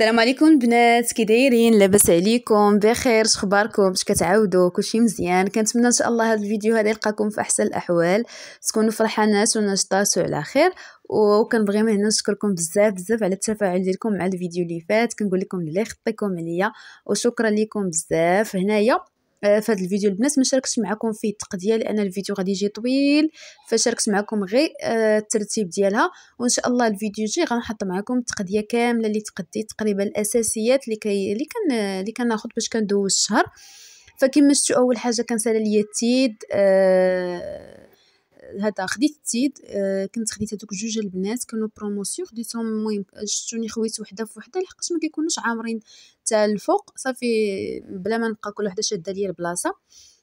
السلام عليكم بنات كي دايرين لاباس عليكم بخير شخباركم باش كتعاودوا كلشي مزيان كنتمنى ان شاء الله هذا الفيديو هذا يلقاكم في احسن الاحوال تكونوا فرحانات ونشطات وعلى خير وكنبغي من هنا نشكركم بزاف بزاف على التفاعل ديالكم مع الفيديو اللي فات كنقول لكم الله يخطيكم عليا وشكرا لكم بزاف هنايا آه، في هذا الفيديو البنات ما شاركتش معكم فيه التقديه لان الفيديو غادي يجي طويل فشاركت معكم غير آه، الترتيب ديالها وان شاء الله الفيديو الجاي غنحط معكم التقديه كامله اللي تقديت تقريبا الاساسيات اللي كي اللي كان اللي كناخذ باش كندوز الشهر فكما شفتوا اول حاجه كنسالى ليا التيد آه هذا خديت التيد آه، كنت خديت هذوك جوج البنات كانوا بروموسيون خديتهم المهم شتوني خويت وحده في وحده لحقاش ما كيكونوش عامرين حتى الفوق صافي بلا ما نبقى كل وحده شاده ليا البلاصه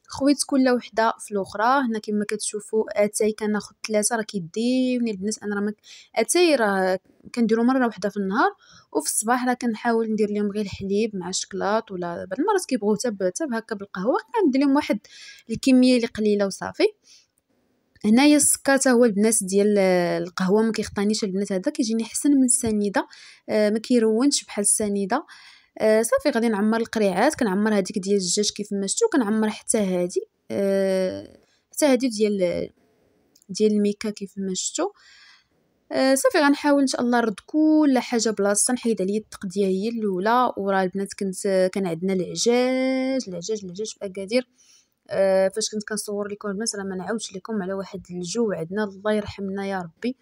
خويت كل وحده في الاخرى هنا كما كتشوفوا اتاي كناخذ ثلاثه راه كيديوني البنات انا راه اتاي راه كنديرو مره وحده في النهار وفي الصباح راه كنحاول ندير لهم غير الحليب مع الشكلاط ولا بعض المرات كيبغيو حتى هكا بالقهوه كندير لهم واحد الكميه اللي قليله وصافي هنايا السكر هو البنات ديال القهوه ما كيخطانيش البنات هذا كيجيني حسن من السنيده آه، ما كيرونش بحال السنيده آه، صافي غادي نعمر القريعات كنعمر هذيك ديال الدجاج كيف ما شفتوا كنعمر حتى هذه آه، حتى هذه ديال ديال الميكا كيف ما شفتوا صافي غنحاول ان شاء الله نرد كل حاجه بلاصتها نحيد عليا التقديه هي الاولى وراه البنات كنت كان عندنا العجاج العجاج العجاج في اكادير آه، فاش كنت كنصور لكم مثلا ما نعاودش لكم على واحد الجو عندنا الله يرحمنا يا ربي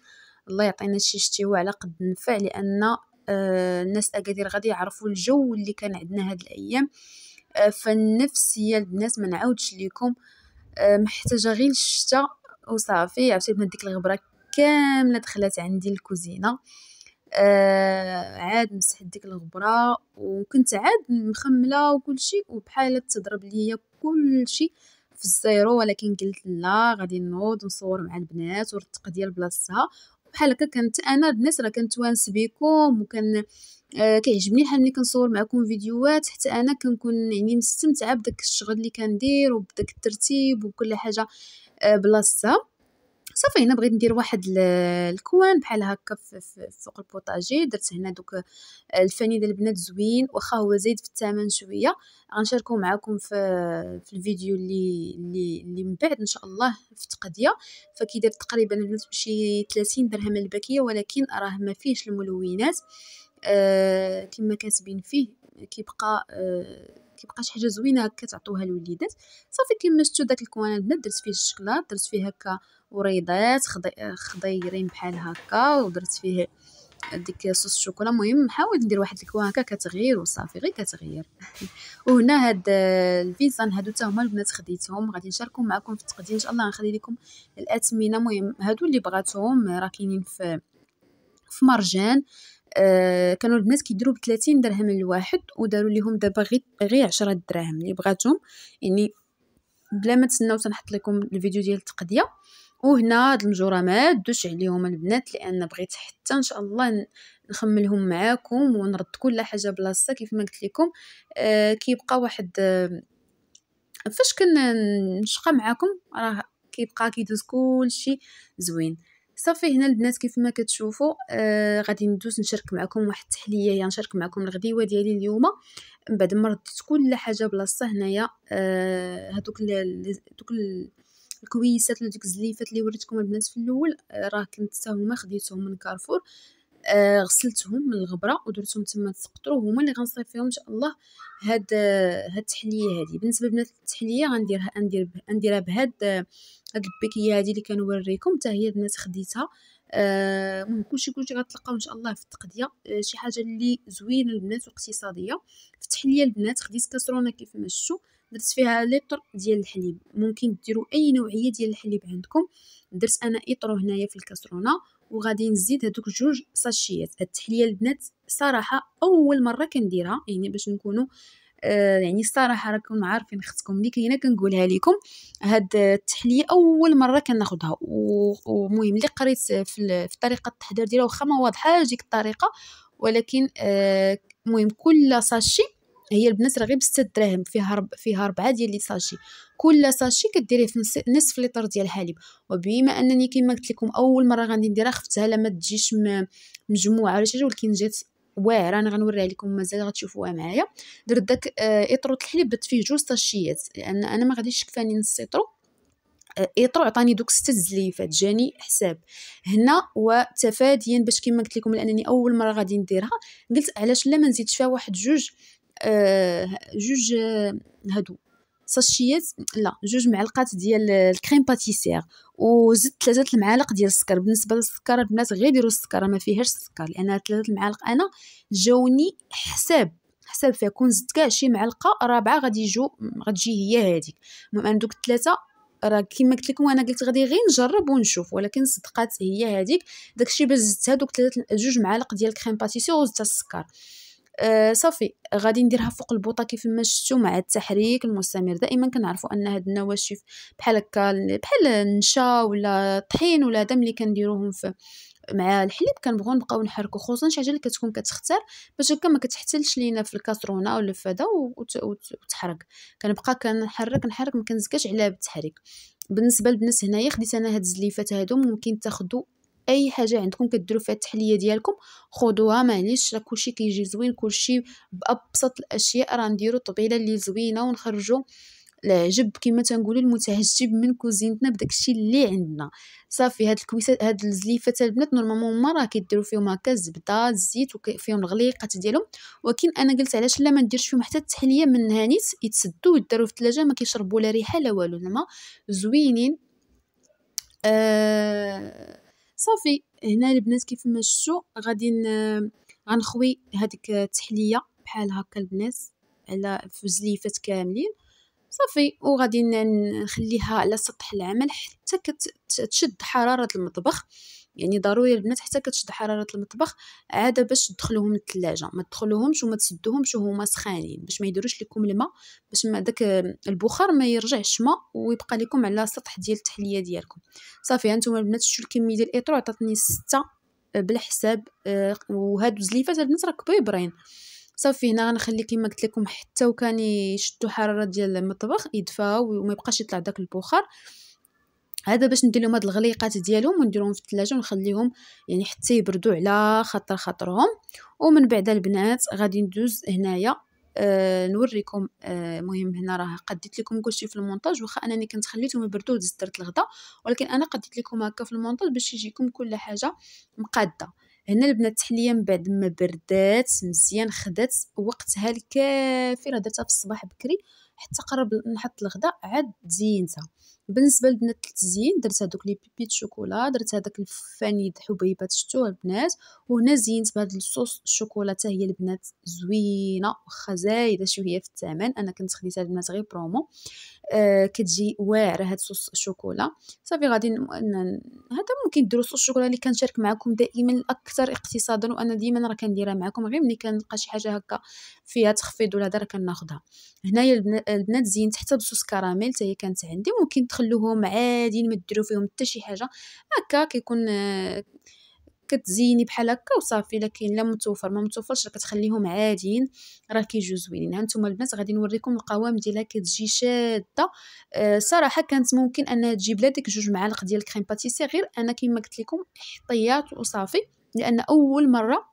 الله يعطينا شي شتيوه على قد النفع لان آه، الناس اكادير غادي يعرفوا الجو اللي كان عندنا هاد الايام آه، فالنفسيه للناس ما نعاودش لكم محتاجه غير الشتاء وصافي عرفتي ديك الغبره كامله دخلت عندي الكوزينه آه عاد مسحت ديك الغبره وكنت عاد مخمله وكل شيء وبحال تضرب ليا كل شيء في الزيرو ولكن قلت لا غادي نوض نصور مع البنات ورتق ديال بلاصتها بحال هكا كانت انا البنات راه كنتوانس بكم وكان آه كيعجبني الحال ملي كنصور معكم فيديوهات حتى انا كنكون يعني مستمتعه بداك الشغل اللي كندير وبداك الترتيب وكل حاجه آه بلاصتها صافي هنا بغيت ندير واحد الكوان بحال هكا فوق البوطاجي درت هنا دوك الفاني ديال البنات زوين واخا هو زايد في الثمن شويه غنشاركو معكم في في الفيديو اللي اللي اللي من بعد ان شاء الله في تقضيه فكيدير تقريبا البنات شي 30 درهم الباكيه ولكن راه ما فيهش الملونات آه كما كاتبين فيه كيبقى آه كيبقى شي حاجه زوينه هكا تعطوها الوليدات صافي كما شفتوا داك الكوان البنات درت فيه الشكلاط درت فيه هكا وريضات خضيرين بحال هكا ودرت فيه ديك صوص الشوكولا المهم نحاول ندير واحد الكوا هكا كتغير وصافي غير كتغير وهنا هاد الفيزان هادو حتى هما البنات خديتهم غادي نشاركهم معكم في التقديم ان شاء الله غنخلي لكم الاثمنه المهم هادو اللي بغاتهم راه كاينين في في مرجان آه كانوا البنات كيديروا ب 30 درهم الواحد وداروا ليهم دابا غير غير 10 دراهم اللي بغاتهم يعني بلا ما تسناو تنحط لكم الفيديو ديال التقديه وهنا هاد المجوره ما دوش عليهم البنات لان بغيت حتى ان شاء الله نخملهم معاكم ونرد كل حاجه بلاصتها كيف ما قلت لكم آه كيبقى واحد آه فاش كنشقى معاكم راه كيبقى كيدوز كلشي زوين صافي هنا البنات كيف ما كتشوفوا آه غادي ندوز نشارك معكم واحد التحليه هي يعني نشارك معكم الغديوه ديالي اليوم من بعد ما رديت كل حاجه بلاصتها هنايا آه هذوك دوك الكويسات ولا دوك الزليفات اللي وريتكم البنات في الاول آه، راه كنت حتى هما خديتهم من كارفور آه، غسلتهم من الغبره ودرتهم تما تسقطرو هما اللي غنصيف فيهم ان شاء الله هاد آه، هاد التحليه هادي بالنسبه لبنات التحليه غنديرها ندير نديرها بهاد هاد البيكيه هادي اللي كنوريكم حتى هي البنات خديتها المهم آه كلشي كلشي غتلقاو ان شاء الله في التقضيه آه شي حاجه اللي زوينه للبنات واقتصاديه في التحليه البنات خديت كسرونه كيف ما شفتوا درت فيها لتر ديال الحليب ممكن ديروا اي نوعيه ديال الحليب عندكم درت انا اطرو هنايا في الكاسرونه وغادي نزيد هذوك جوج ساشيات التحليه البنات صراحه اول مره كنديرها يعني باش نكونوا آه يعني الصراحه راكم عارفين اختكم اللي كاينه كنقولها لكم هاد التحليه اول مره كناخدها ومهم اللي قريت في, في طريقه التحضير ديالها واخا ما واضحه ليك الطريقه ولكن المهم آه كل ساشي هي البنات راه غير بستة دراهم فيها رب فيها ربعة ديال لي ساشي كل ساشي كديريه في نصف لتر ديال الحليب وبما انني كما قلت لكم اول مره غادي نديرها خفتها لا ما تجيش مجموعه ولا شي حاجه ولكن جات واعره انا غنوريها لكم مازال غتشوفوها معايا درت داك آه، اطرو الحليب درت فيه جوج ساشيات لان انا ما غاديش كفاني نص اطرو آه، اطرو عطاني دوك ست زليفات جاني حساب هنا وتفاديا باش كما قلت لكم لانني اول مره غادي نديرها قلت علاش لا ما نزيدش فيها واحد جوج آه، جوج آه، هادو ساشيات لا جوج معلقات ديال الكريم باتيسير وزدت ثلاثه المعالق ديال السكر بالنسبه للسكر البنات غير ديروا السكر ما فيهاش السكر لان ثلاثه المعالق انا جاوني حساب حساب فيها كون زدت كاع شي معلقه رابعه غادي يجو غتجي هي هذيك المهم انا دوك الثلاثه راه كما قلت لكم انا قلت غادي غير نجرب ونشوف ولكن صدقات هي هذيك داكشي باش زدت هذوك ثلاثه جوج معالق ديال الكريم باتيسير وزدت السكر آه، صافي غادي نديرها فوق البوطه كيف ما شفتوا مع التحريك المستمر دائما كنعرفوا ان هاد النواشف بحال هكا بحال النشا ولا الطحين ولا هذا ملي كنديروهم في مع الحليب كنبغيو نبقاو نحركو خصوصا شي حاجه اللي كتكون كتختار باش هكا ما كتحتلش لينا في الكاسرونه ولا في هذا وتحرق كنبقى كنحرك نحرك ما كنزكاش على بالتحريك بالنسبه للبنات هنايا خديت انا هاد الزليفات هادو ممكن تاخدو اي حاجه عندكم يعني كديروا فيها التحليه ديالكم خذوها معليش راه كلشي كيجي زوين كلشي بابسط الاشياء راه نديروا طبيله اللي زوينه ونخرجوا العجب كما تنقولوا المتعجب من كوزينتنا بداكشي اللي عندنا صافي هاد الكويسات هاد تاع البنات نورمالمون هما راه كيديروا فيهم هكا الزبده الزيت وفيهم الغليقات ديالهم ولكن انا قلت علاش لا ما نديرش فيهم حتى التحليه من هانيت يتسدوا ويداروا في الثلاجه ما كيشربوا لا ريحه لا والو زعما زوينين آه صافي هنا البنات كيف ما شفتوا غادي غنخوي هذيك التحليه بحال هكا البنات على فزليفات كاملين صافي وغادي نخليها على سطح العمل حتى كتشد حراره المطبخ يعني ضروري البنات حتى كتشد حراره المطبخ عاده باش تدخلوهم الثلاجة ما تدخلوهمش وما تسدوهمش وهما سخانين باش ما يديروش لكم الماء باش ما داك البخار ما يرجعش ماء ويبقى لكم على سطح ديال التحليه ديالكم صافي هانتوما البنات شفتوا الكميه ديال الاطرو عطاتني ستة آه، بالحساب آه، وهادو زليفات البنات راه كبيبرين صافي هنا غنخلي كما قلت لكم حتى وكان يشدوا حراره ديال المطبخ يدفاو وما يبقاش يطلع داك البخار هذا باش ندير لهم هاد الغليقات ديالهم ونديرهم في الثلاجه ونخليهم يعني حتى يبردوا على خاطر خاطرهم ومن بعد البنات غادي ندوز هنايا آه نوريكم المهم آه هنا راه قديت لكم كلشي في المونتاج واخا انني كنت خليتهم يبردوا ودزت درت الغدا ولكن انا قديت لكم هكا في المونتاج باش يجيكم كل حاجه مقاده هنا البنات التحليه من بعد ما بردات مزيان خدات وقتها الكافي راه درتها في الصباح بكري حتى قرب نحط الغداء عاد زينتها بالنسبه لبنات التزيين درت هذوك لي بيبي شوكولا درت هذاك د حبيبات شتوه البنات وهنا زينت بهاد الصوص الشوكولا حتى هي البنات زوينه واخا زايده شويه في الثمن انا كنت خديتها البنات غير برومو آه كتجي واعره هاد صوص الشوكولا صافي غادي ن... هذا ممكن ديروا صوص الشوكولا اللي كنشارك معكم دائما الاكثر اقتصادا وانا ديما راه كنديرها معكم غير ملي كنلقى شي حاجه هكا فيها تخفيض ولا هذا راه كناخذها هنايا البنات زينت حتى بصوص كراميل حتى هي كانت عندي ممكن تخلوهم عاديين ما ديروا فيهم حتى شي حاجه هكا كيكون كتزيني بحال هكا وصافي لكن لا متوفر ما متوفرش كتخليهم عاديين راه كيجيو زوينين هانتوما البنات غادي نوريكم القوام ديالها كتجي شاده أه صراحه كانت ممكن انها تجيب لا ديك جوج معالق ديال الكريم باتيسير غير انا كما قلت لكم حطيات وصافي لان اول مره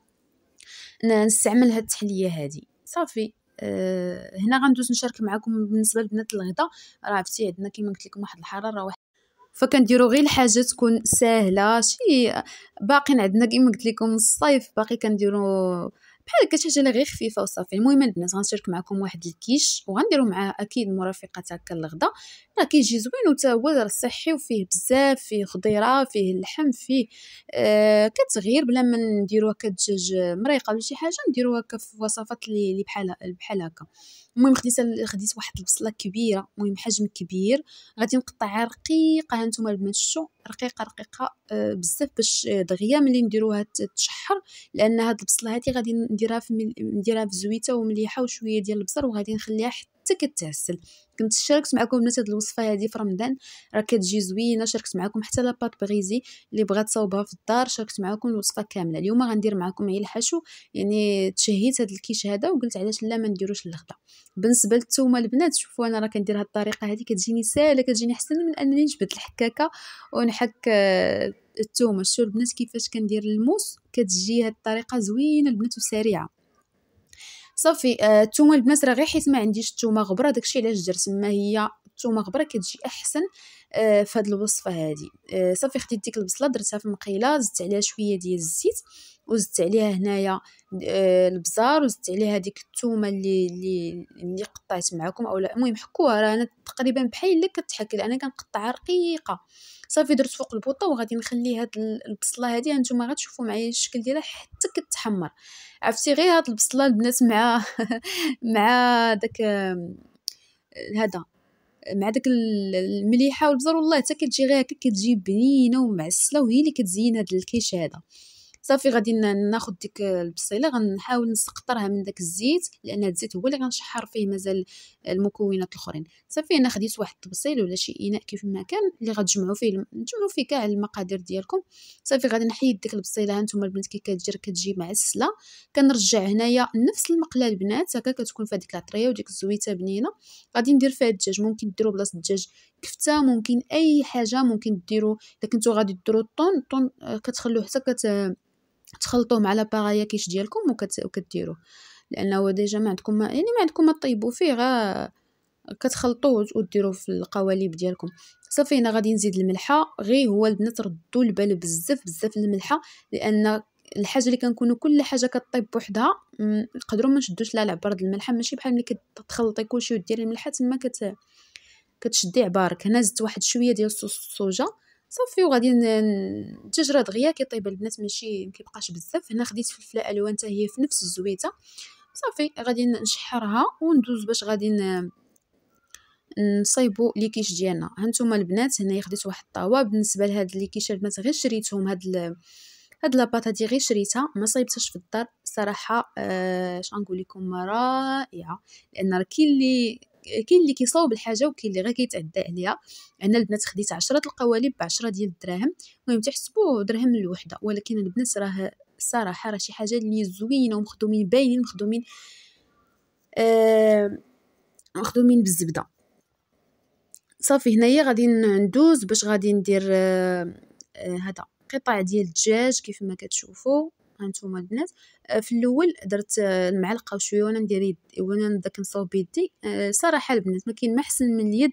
نستعمل هاد التحليه هذه صافي أه هنا غندوز نشارك معكم بالنسبه لبنات الغدا راه عرفتي عندنا كيما قلت لكم واحد الحراره واحد فكنديروا غير الحاجه تكون ساهله شي باقي عندنا كيما قلت لكم الصيف باقي كنديروا بحال هكا شي غير خفيفه وصافي المهم البنات غنشارك معكم واحد الكيش وغنديروا معاه اكيد مرافقه هكا الغدا راه كيجي زوين وتا هو صحي وفيه بزاف فيه خضيره فيه اللحم فيه آه كتغير بلا ما نديرو هكا دجاج مريقه ولا شي حاجه نديرو هكا في وصفات اللي بحال بحال هكا المهم خديت خديت واحد البصله كبيره المهم حجم كبير غادي نقطعها رقيقه هانتوما البنات تشوفوا رقيقه رقيقه آه بزاف باش دغيا ملي نديروها تشحر لان هاد البصله هادي غادي نديرها في نديرها في زويته ومليحه وشويه ديال البصل وغادي نخليها حتى كتعسل كنت شاركت معكم نتا هاد الوصفه هادي في رمضان راه كتجي زوينه شاركت معكم حتى لا بات بغيزي اللي بغات تصاوبها في الدار شاركت معكم الوصفه كامله اليوم غندير معكم هي الحشو يعني تشهيت هاد الكيش هذا وقلت علاش لا ما نديروش الغدا بالنسبه للثومه البنات شوفوا انا راه كندير هاد الطريقه هادي كتجيني ساهله كتجيني احسن من انني نجبد الحكاكه ونحك آه، الثومه شوفوا البنات كيفاش كندير الموس كتجي هاد الطريقه زوينه البنات وسريعه صافي آه، الثومه البنات راه غير حيت ما عنديش الثومه غبره داكشي علاش درت ما هي الثومه غبره كتجي احسن آه في الوصفه هذه آه صافي خديت ديك البصله درتها في المقيله زدت عليها شويه ديال الزيت وزدت عليها هنايا آه، البزار وزدت عليها ديك الثومه اللي اللي اللي قطعت معكم اولا المهم حكوها راه انا تقريبا بحال اللي كتحك انا كنقطعها رقيقه صافي درت فوق البوطه وغادي نخلي هاد البصله هادي هانتوما غتشوفوا معايا الشكل ديالها حتى كتحمر عرفتي غير هاد البصله البنات مع مع داك آه، هذا مع داك المليحه والبزار والله حتى كتجي غير هكا كتجي بنينه ومعسله وهي اللي كتزين هاد الكيش هذا صافي غادي ناخذ ديك البصيله غنحاول نسقطرها من داك الزيت لان الزيت هو اللي غنشحر فيه مازال المكونات الاخرين صافي انا خديت واحد الطبسيل ولا شي اناء كيف ما كان اللي غتجمعوا فيه نجمعوا فيه كاع المقادير ديالكم صافي غادي نحيد ديك البصيله هانتوما البنات كي كتجي كتجي معسله كنرجع هنايا نفس المقله البنات هكا كتكون في هذيك العطريه وديك الزويته بنينه غادي ندير فيها الدجاج ممكن ديروا بلاصه الدجاج كفته ممكن اي حاجه ممكن ديروا الا كنتو غادي ديروا الطون الطون آه، كتخلوه حتى كت تخلطوه مع كيش ديالكم وكديروه لانه هو ديجا ما عندكم ما يعني ما عندكم ما طيبوا فيه غا كتخلطوه وديروه في القوالب ديالكم صافي هنا غادي نزيد الملحه غير هو البنات ردوا البال بزاف بزاف الملحه لان الحاجه اللي كنكونوا كل حاجه كطيب بوحدها نقدروا ما نشدوش لا ديال الملحه ماشي بحال ملي كتخلطي كلشي وديري الملحه تما كت كتشدي عبارك هنا زدت واحد شويه ديال الصوص الصوجه صافي وغادي الدجره دغيا كيطيب البنات ماشي مكيبقاش بزاف هنا خديت فلفله الوان حتى هي في نفس الزويته صافي غادي نشحرها وندوز باش غادي نصايبوا ليكيش ديالنا هانتوما البنات هنايا خديت واحد الطاوه بالنسبه لهاد ليكيش البنات غير شريتهم هاد ال... هاد لاباط هادي غير شريتها ما صايبتهاش في الدار صراحه اش آه غنقول لكم رائعه لان راه كاين اللي كاين اللي كيصاوب الحاجه وكاين اللي غير كيتعدى عليها انا البنات خديت 10 القوالب ب 10 ديال الدراهم المهم تحسبوا درهم الوحده ولكن البنات راه الصراحه راه شي حاجه اللي زوينه ومخدومين باينين مخدومين آه مخدومين بالزبده صافي هنايا غادي ندوز باش غادي ندير آه آه قطع ديال الدجاج كيف ما كتشوفوا هانتوما نتوما البنات آه، في الاول درت آه، المعلقه وشويه وانا ندير يد وانا بدا كنصاوب بيدي آه، صراحه البنات ما كاين ما احسن من اليد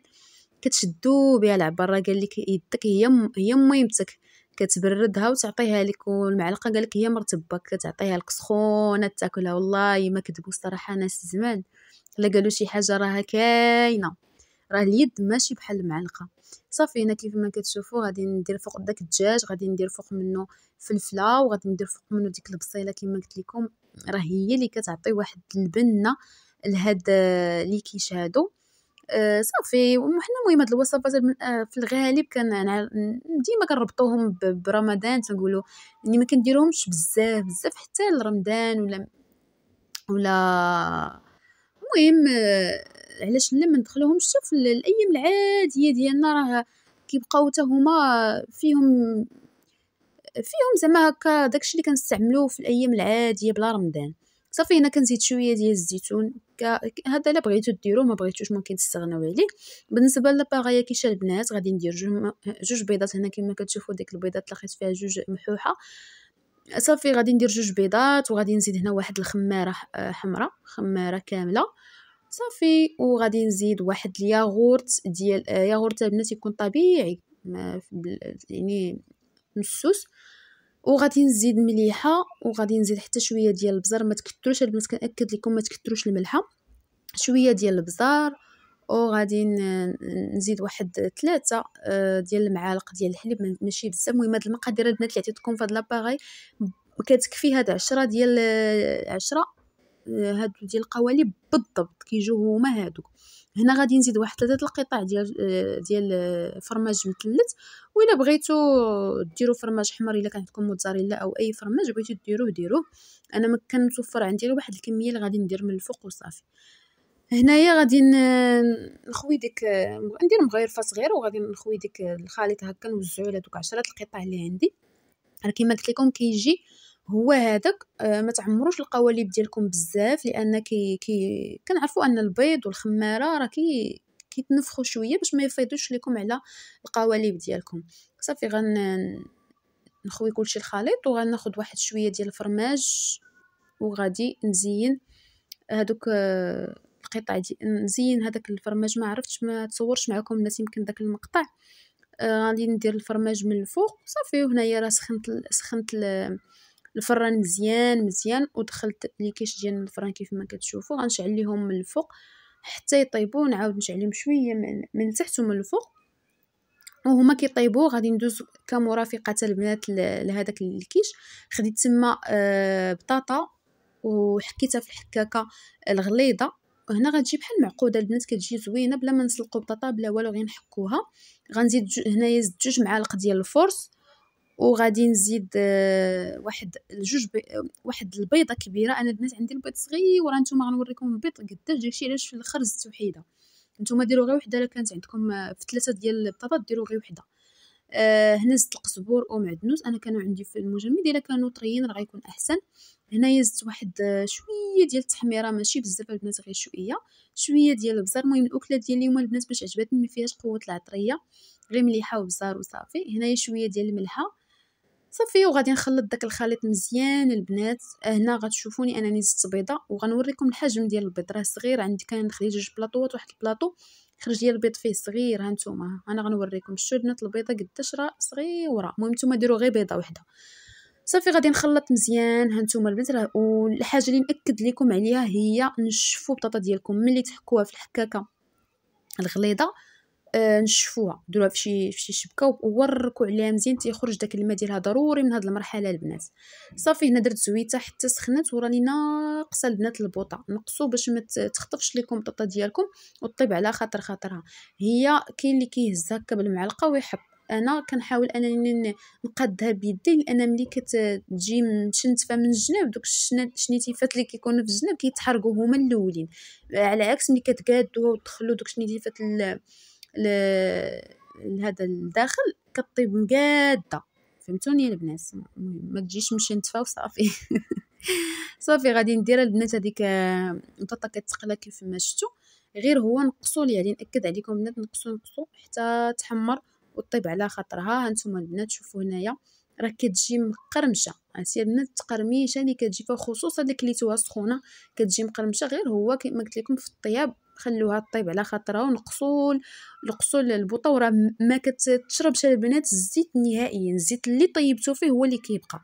كتشدو بها العبره قال لك يدك هي هي ميمتك كتبردها وتعطيها لك والمعلقه لك هي مرتبه كتعطيها لك سخونه تاكلها والله ما كذبوا الصراحه ناس زمان الا قالوا شي حاجه راها كاينه راه اليد ماشي بحال المعلقه صافي هنا كيف ما كتشوفوا غادي ندير فوق داك الدجاج غادي ندير فوق منه فلفله وغادي ندير فوق منه ديك البصيله كما قلت لكم راه هي اللي كتعطي واحد البنه لهاد اللي آه، كيشهادو آه صافي وحنا المهم هاد الوصفات آه، في الغالب كان ديما كنربطوهم برمضان تنقولوا يعني ما كنديروهمش بزاف بزاف حتى لرمضان ولا ولا المهم آه علاش لا ما ندخلوهمش في الايام العاديه ديالنا راه كيبقاو حتى هما فيهم فيهم زعما هكا داكشي اللي كنستعملوه في الايام العاديه بلا رمضان صافي هنا كنزيد شويه ديال الزيتون هذا الا بغيتو ديروه ما بغيتوش ممكن تستغناو عليه بالنسبه للباغيه كيشال البنات غادي ندير جوج جوج بيضات هنا كما كتشوفوا ديك البيضات لقيت فيها جوج محوحه صافي غادي ندير جوج بيضات وغادي نزيد هنا واحد الخماره حمراء خماره كامله صافي وغادي نزيد واحد الياغورت ديال آه، ياغورت البنات يكون طبيعي ما يعني مسوس وغادي نزيد مليحه وغادي نزيد حتى شويه ديال البزار ما تكثروش البنات كنأكد لكم ما تكثروش الملحه شويه ديال البزار وغادي نزيد واحد ثلاثة آه، ديال المعالق ديال الحليب ماشي بزاف المهم هاد المقادير البنات اللي عطيتكم فهاد لاباغي كتكفي هاد 10 ديال 10 آه، هادو ديال القوالب بالضبط كيجيو هما هادوك هنا غادي نزيد واحد ثلاثه القطع ديال آه، ديال آه، فرماج مثلث والا بغيتو ديروا فرماج حمر الا كان عندكم موتزاريلا او اي فرماج بغيتو ديروه ديروه انا ما كنتوفر عندي غير واحد الكميه اللي غادي ندير من الفوق وصافي هنايا غادي نخوي ديك آه، ندير مغيرفه صغيره وغادي نخوي ديك الخليط هكا نوزعو على دوك 10 القطع اللي عندي راه كما قلت لكم كيجي كي هو هذاك آه، ما تعمروش القوالب ديالكم بزاف لان كي كي كنعرفوا ان البيض والخماره راه كي كيتنفخوا شويه باش ما يفيضوش لكم على القوالب ديالكم صافي غن نخوي كلشي الخليط وغناخذ واحد شويه ديال الفرماج وغادي نزين هذوك آه، القطع دي نزين هذاك الفرماج ما عرفتش ما تصورش معكم الناس يمكن داك المقطع آه، غادي ندير الفرماج من الفوق صافي وهنايا راه سخنت سخنت الفران مزيان مزيان ودخلت لي كيش ديال الفران كيف ما كتشوفوا غنشعل ليهم من الفوق حتى يطيبوا نعاود نشعلهم شويه من, من تحت ومن الفوق وهما كيطيبوا غادي ندوز كمرافقه البنات لهذاك الكيش خديت تما آه بطاطا وحكيتها في الحكاكه الغليظه وهنا غتجي بحال معقوده البنات كتجي زوينه بلا ما نسلقوا بطاطا بلا والو غير نحكوها غنزيد هنايا زدت جوج معالق ديال الفرص وغادي نزيد آه، واحد الجوج بي... واحد البيضه كبيره انا البنات عندي البيض صغير نتوما غنوريكم البيض قداش داكشي علاش في الاخر زدت وحيده نتوما ديروا غير وحده الا كانت عندكم آه، في ثلاثه ديال البطاطا ديروا غير وحده آه هنا زدت القزبور ومعدنوس انا كانوا عندي في المجمد الا كانوا طريين راه غيكون احسن هنايا زدت واحد آه، شويه ديال التحميره ماشي بزاف البنات غير شويه شويه ديال البزار المهم الاكله ديال اليوم البنات باش عجبتني ما فيهاش قوه العطريه غير مليحه وبزار وصافي هنايا شويه ديال الملحه صافي وغادي نخلط داك الخليط مزيان البنات هنا غتشوفوني انني زدت بيضه وغنوريكم الحجم ديال البيض راه صغير عندي كان خلي جوج بلاطوات واحد البلاطو خرج ديال البيض فيه صغير ها انا غنوريكم شتو البنات البيضه قداش راه صغيره المهم نتوما ديروا غير بيضه وحده صافي غادي نخلط مزيان ها البنات راه والحاجه اللي ناكد لكم عليها هي نشفوا البطاطا ديالكم ملي تحكوها في الحكاكه الغليظه آه، نشفوها ديروها فشي فشي شبكه ووركوا عليها مزيان تيخرج داك الماء ديالها ضروري من هاد المرحله البنات صافي هنا درت زويته حتى سخنت وراني ناقصه البنات البوطه نقصوا باش ما تخطفش لكم البطاطا ديالكم وطيب على خاطر خاطرها هي كاين اللي كيهزها هكا بالمعلقه ويحب انا كنحاول انني نقادها بيدي لان ملي كتجي مشنتفه من الجناب دوك الشنيتيفات اللي كيكونوا في الجناب كيتحرقوا هما الاولين على عكس ملي كتقادوها وتدخلوا دوك الشنيتيفات لهذا الداخل كطيب مقاده فهمتوني يا البنات ما تجيش مشي نتفاو صافي صافي غادي ندير البنات هذيك البطاطا كتقلى كيف ما شفتوا غير هو نقصوا لي يعني ناكد عليكم البنات نقصوا نقصوا حتى تحمر وطيب على خاطرها هانتوما البنات شوفوا هنايا راه كتجي مقرمشه هانتي البنات التقرميشه اللي كتجي فيها خصوصا اللي كليتوها سخونه كتجي مقرمشه غير هو كما قلت لكم في الطياب خلوها طيب على خاطرها ونقصوا نقصوا البوطه وراه ما كتشربش البنات الزيت نهائيا الزيت اللي طيبتو فيه هو اللي كيبقى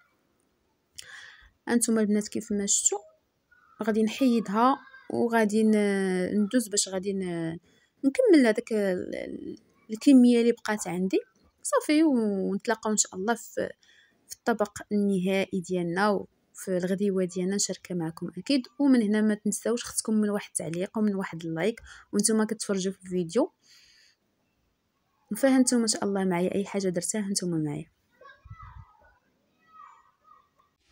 انتم البنات كيف ما شفتوا غادي نحيدها وغادي ندوز باش غادي نكمل هذاك الكميه اللي بقات عندي صافي ونتلاقاو ان شاء الله في الطبق النهائي ديالنا في الغديوه ديالنا نشاركها معكم اكيد ومن هنا ما تنساوش خصكم من واحد التعليق ومن واحد اللايك وانتم كتفرجوا في الفيديو فهنتم ما شاء الله معايا اي حاجه درتها هنتوما معايا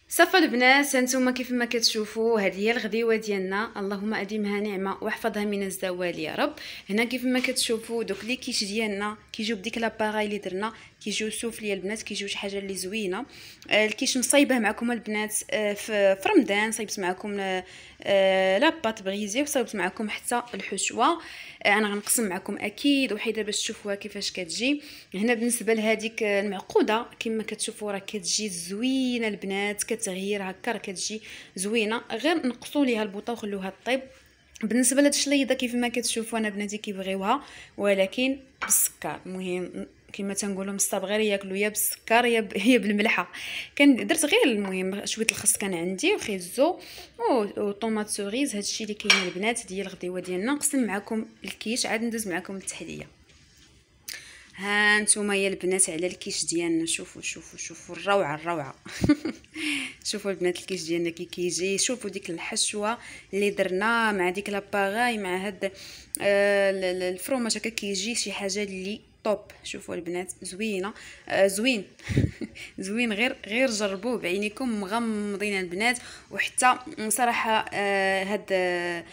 صافا البنات هانتوما كيف ما كتشوفوا هذه هي الغديوه ديالنا اللهم اديمها نعمه واحفظها من الزوال يا رب هنا كيف ما كتشوفوا دوك لي كيش ديالنا كيجيو بديك لاباغاي اللي درنا كيجيو سوفليه البنات كيجيو شي حاجه اللي زوينه آه، الكيش مصايبه معكم البنات آه، في رمضان صايبت معكم آه، لاباط بغيزي وصايبت معكم حتى الحشوه انا غنقسم معكم اكيد وحيده باش تشوفوها كيفاش كتجي هنا بالنسبه لهذيك المعقوده كما كتشوفوا راه كتجي زوينه البنات كتغير هكا راه كتجي زوينه غير نقصوا ليها البوطه وخلوها طيب بالنسبه لهاد الشليضه كيف ما كتشوفوا انا بناتي كيبغيوها ولكن بالسكر المهم كما تنقولوا مصطاب غير ياكلوا يا بالسكر يا يا بالملحه كان درت غير المهم شويه الخس كان عندي وخيزو وطوماط سوريز هادشي اللي كاين البنات ديال الغديوه ديالنا نقسم معكم الكيش عاد ندوز معكم التحليه ها نتوما يا البنات على الكيش ديالنا شوفوا شوفوا شوفوا الروعه الروعه شوفوا البنات الكيش ديالنا كي كيجي شوفوا ديك الحشوه اللي درنا مع ديك لاباغاي مع هاد آه الفروماج هكا كيجي شي حاجه اللي طوب شوفوا البنات زوينه آه زوين زوين غير غير جربوه بعينيكم مغمضين البنات وحتى صراحه آه هاد آه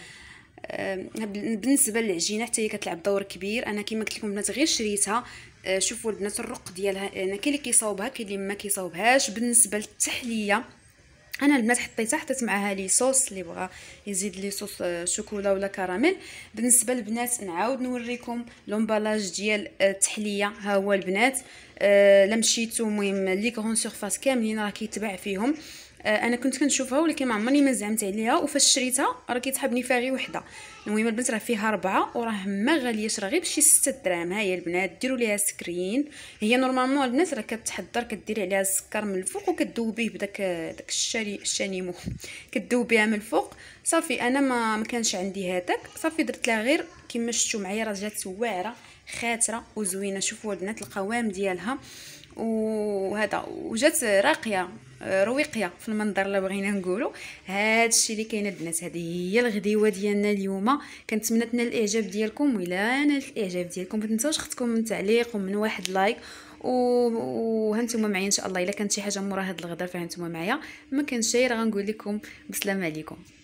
بالنسبه للعجينه حتى هي كتلعب دور كبير انا كما قلت لكم البنات غير شريتها آه، شوفوا البنات الرق ديالها انا كاين اللي كيصاوبها كاين اللي ما كيصاوبهاش بالنسبه للتحليه انا البنات حطيتها حطيت معاها لي صوص اللي بغى يزيد لي صوص آه، شوكولا ولا كراميل بالنسبه للبنات نعاود نوريكم لومبالاج ديال آه، التحليه ها هو البنات آه لمشيتو المهم لي كغون سيرفاس كاملين راه كيتباع فيهم آه، انا كنت كنشوفها ولكن ما عمرني ما زعمت عليها وفاش شريتها راه كيتحبني فيها غير وحده المهم البنت راه فيها اربعه وراه ما غاليه شرا غير بشي 6 دراهم ها هي البنات ديروا ليها سكرين هي نورمالمون البنات راه كتحضر كديري عليها السكر من الفوق وكتذوبيه بداك داك الشاري الشانيمو كتذوبيها من الفوق صافي انا ما ما كانش عندي هذاك صافي درت لها غير كما شفتوا معايا راه جات واعره خاتره وزوينه شوفوا البنات القوام ديالها وهذا وجات راقيه آه، رويقيه في المنظر لا بغينا نقولوا هذا الشيء اللي كاين البنات هذه هي الغديوه ديالنا اليوم كنتمنى تنال الاعجاب ديالكم ولا نالت الاعجاب ديالكم ما تنساوش خطكم من تعليق ومن واحد لايك وهانتوما معايا ان شاء الله الا كانت شي حاجه مورا هاد الغدار فهانتوما معايا ما كانش شي غنقول لكم بالسلامه عليكم